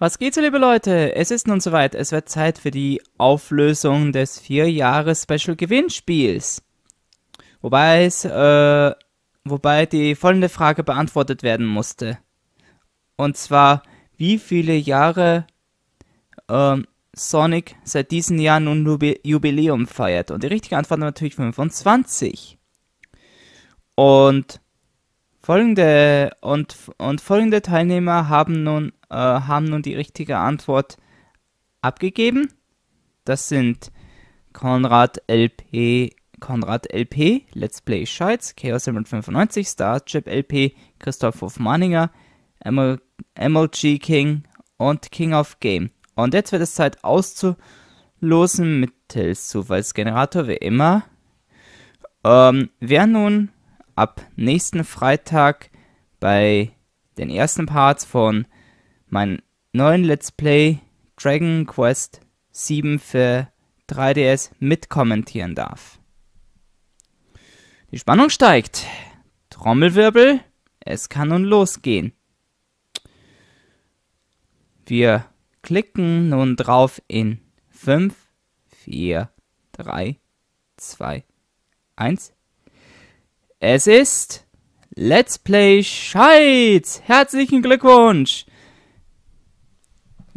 Was geht so, liebe Leute? Es ist nun soweit. Es wird Zeit für die Auflösung des Vier-Jahres-Special-Gewinnspiels. Wobei es, äh, wobei die folgende Frage beantwortet werden musste. Und zwar, wie viele Jahre ähm, Sonic seit diesem Jahr nun Jubiläum feiert. Und die richtige Antwort natürlich 25. Und folgende, und, und folgende Teilnehmer haben nun äh, haben nun die richtige Antwort abgegeben. Das sind Konrad LP, Konrad LP, Let's Play Scheiß, Chaos 95, Starship LP, Christoph Hofmanninger, MLG King und King of Game. Und jetzt wird es Zeit auszulosen mittels Zufallsgenerator, wie immer. Ähm, wer nun ab nächsten Freitag bei den ersten Parts von meinen neuen Let's Play Dragon Quest 7 für 3DS mitkommentieren darf. Die Spannung steigt. Trommelwirbel, es kann nun losgehen. Wir klicken nun drauf in 5, 4, 3, 2, 1. Es ist Let's Play Scheiß! Herzlichen Glückwunsch!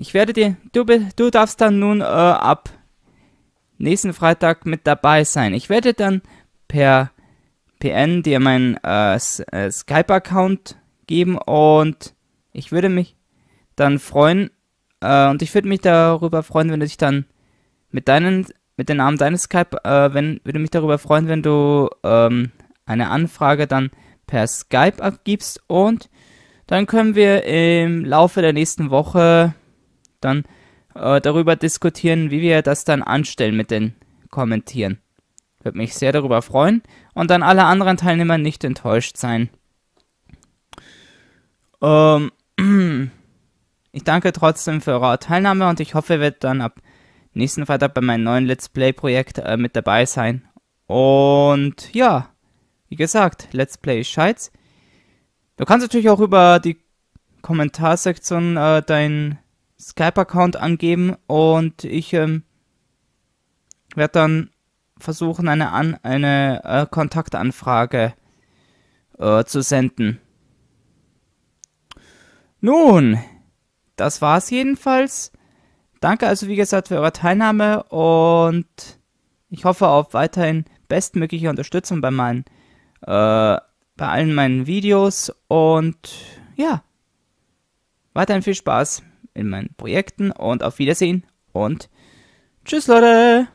Ich werde dir, du, du darfst dann nun äh, ab nächsten Freitag mit dabei sein. Ich werde dann per PN dir meinen äh, äh, Skype-Account geben und ich würde mich dann freuen äh, und ich würde mich darüber freuen, wenn du dich dann mit deinen, mit den Namen deines Skype, äh, wenn, würde mich darüber freuen, wenn du ähm, eine Anfrage dann per Skype abgibst und dann können wir im Laufe der nächsten Woche dann äh, darüber diskutieren, wie wir das dann anstellen mit den Kommentieren. Würde mich sehr darüber freuen und dann alle anderen Teilnehmer nicht enttäuscht sein. Ähm, ich danke trotzdem für eure Teilnahme und ich hoffe, ihr werdet dann ab nächsten Freitag bei meinem neuen Let's Play Projekt äh, mit dabei sein. Und ja, wie gesagt, Let's Play ist Scheids. Du kannst natürlich auch über die Kommentarsektion äh, dein Skype-Account angeben und ich ähm, werde dann versuchen, eine, An eine äh, Kontaktanfrage äh, zu senden. Nun, das war's jedenfalls. Danke also wie gesagt für eure Teilnahme und ich hoffe auf weiterhin bestmögliche Unterstützung bei meinen äh, bei allen meinen Videos und ja, weiterhin viel Spaß in meinen Projekten und auf Wiedersehen und tschüss Leute!